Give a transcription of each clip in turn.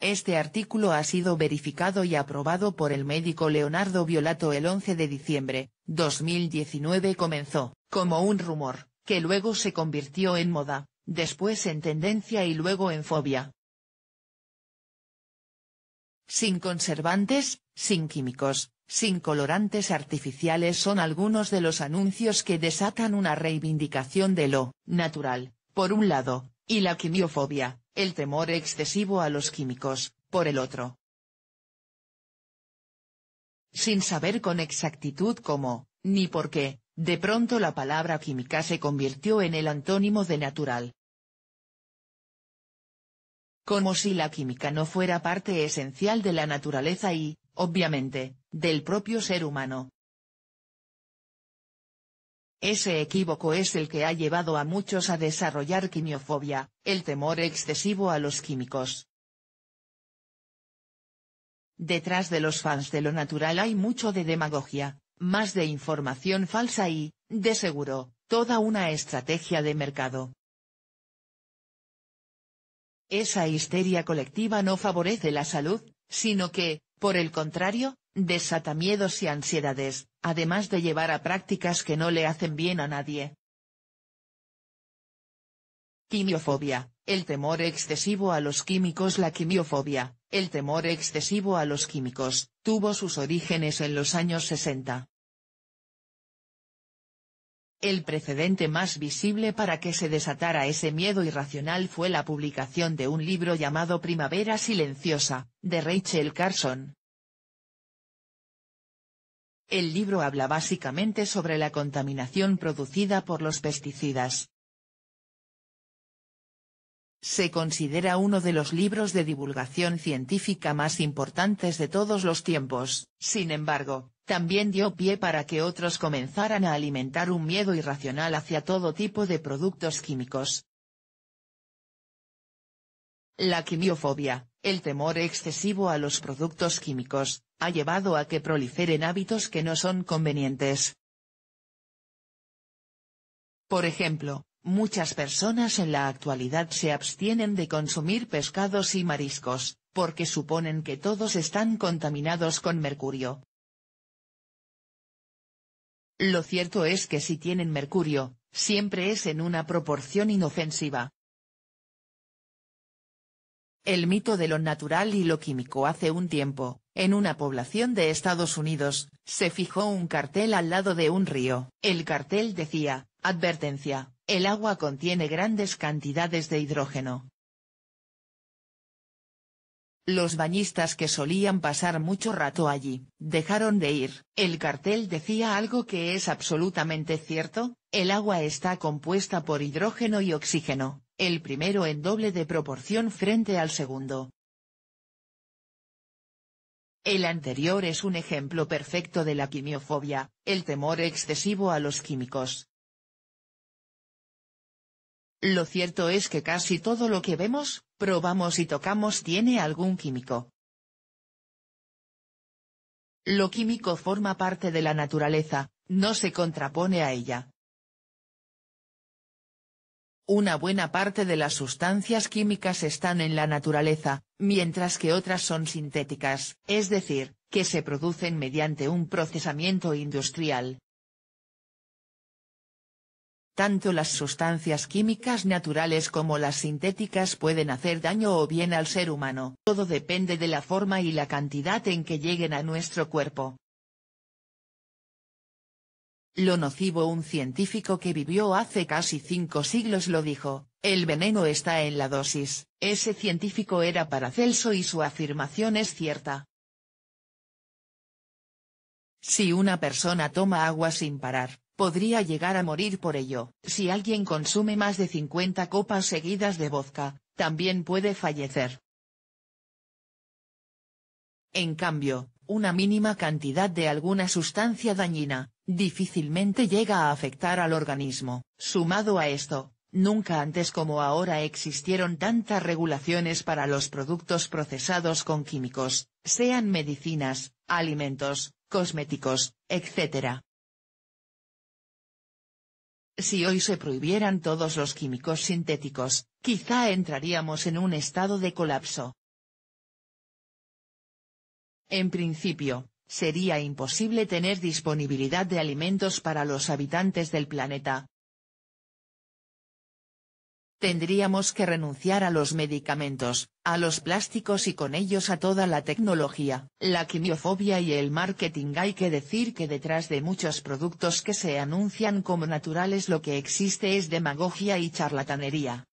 Este artículo ha sido verificado y aprobado por el médico Leonardo Violato el 11 de diciembre, 2019 comenzó, como un rumor, que luego se convirtió en moda, después en tendencia y luego en fobia. Sin conservantes, sin químicos, sin colorantes artificiales son algunos de los anuncios que desatan una reivindicación de lo natural, por un lado, y la quimiofobia, el temor excesivo a los químicos, por el otro. Sin saber con exactitud cómo, ni por qué, de pronto la palabra química se convirtió en el antónimo de natural. Como si la química no fuera parte esencial de la naturaleza y, obviamente, del propio ser humano. Ese equívoco es el que ha llevado a muchos a desarrollar quimiofobia, el temor excesivo a los químicos. Detrás de los fans de lo natural hay mucho de demagogia, más de información falsa y, de seguro, toda una estrategia de mercado. Esa histeria colectiva no favorece la salud, sino que, por el contrario, desata miedos y ansiedades, además de llevar a prácticas que no le hacen bien a nadie. Quimiofobia, el temor excesivo a los químicos La quimiofobia, el temor excesivo a los químicos, tuvo sus orígenes en los años 60. El precedente más visible para que se desatara ese miedo irracional fue la publicación de un libro llamado Primavera Silenciosa, de Rachel Carson, el libro habla básicamente sobre la contaminación producida por los pesticidas. Se considera uno de los libros de divulgación científica más importantes de todos los tiempos, sin embargo, también dio pie para que otros comenzaran a alimentar un miedo irracional hacia todo tipo de productos químicos. La quimiofobia, el temor excesivo a los productos químicos, ha llevado a que proliferen hábitos que no son convenientes. Por ejemplo, muchas personas en la actualidad se abstienen de consumir pescados y mariscos, porque suponen que todos están contaminados con mercurio. Lo cierto es que si tienen mercurio, siempre es en una proporción inofensiva, el mito de lo natural y lo químico hace un tiempo, en una población de Estados Unidos, se fijó un cartel al lado de un río. El cartel decía, advertencia, el agua contiene grandes cantidades de hidrógeno. Los bañistas que solían pasar mucho rato allí, dejaron de ir. El cartel decía algo que es absolutamente cierto, el agua está compuesta por hidrógeno y oxígeno, el primero en doble de proporción frente al segundo. El anterior es un ejemplo perfecto de la quimiofobia, el temor excesivo a los químicos. Lo cierto es que casi todo lo que vemos, probamos y tocamos tiene algún químico. Lo químico forma parte de la naturaleza, no se contrapone a ella. Una buena parte de las sustancias químicas están en la naturaleza, mientras que otras son sintéticas, es decir, que se producen mediante un procesamiento industrial. Tanto las sustancias químicas naturales como las sintéticas pueden hacer daño o bien al ser humano, todo depende de la forma y la cantidad en que lleguen a nuestro cuerpo. Lo nocivo un científico que vivió hace casi cinco siglos lo dijo, el veneno está en la dosis, ese científico era Paracelso y su afirmación es cierta. Si una persona toma agua sin parar, podría llegar a morir por ello. Si alguien consume más de 50 copas seguidas de vodka, también puede fallecer. En cambio, una mínima cantidad de alguna sustancia dañina, difícilmente llega a afectar al organismo. Sumado a esto, nunca antes como ahora existieron tantas regulaciones para los productos procesados con químicos, sean medicinas, alimentos, cosméticos, etc. Si hoy se prohibieran todos los químicos sintéticos, quizá entraríamos en un estado de colapso. En principio, Sería imposible tener disponibilidad de alimentos para los habitantes del planeta. Tendríamos que renunciar a los medicamentos, a los plásticos y con ellos a toda la tecnología. La quimiofobia y el marketing hay que decir que detrás de muchos productos que se anuncian como naturales lo que existe es demagogia y charlatanería.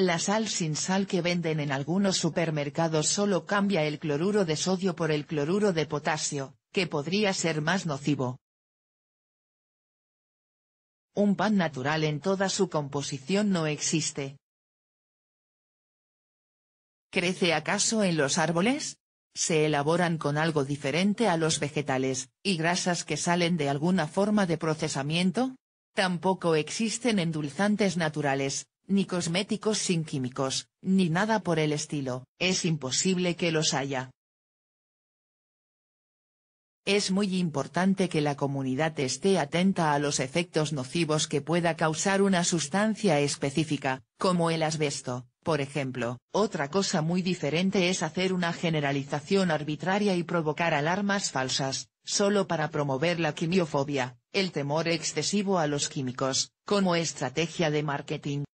La sal sin sal que venden en algunos supermercados solo cambia el cloruro de sodio por el cloruro de potasio, que podría ser más nocivo. Un pan natural en toda su composición no existe. ¿Crece acaso en los árboles? Se elaboran con algo diferente a los vegetales, y grasas que salen de alguna forma de procesamiento, Tampoco existen endulzantes naturales, ni cosméticos sin químicos, ni nada por el estilo, es imposible que los haya. Es muy importante que la comunidad esté atenta a los efectos nocivos que pueda causar una sustancia específica, como el asbesto, por ejemplo. Otra cosa muy diferente es hacer una generalización arbitraria y provocar alarmas falsas, solo para promover la quimiofobia, el temor excesivo a los químicos, como estrategia de marketing.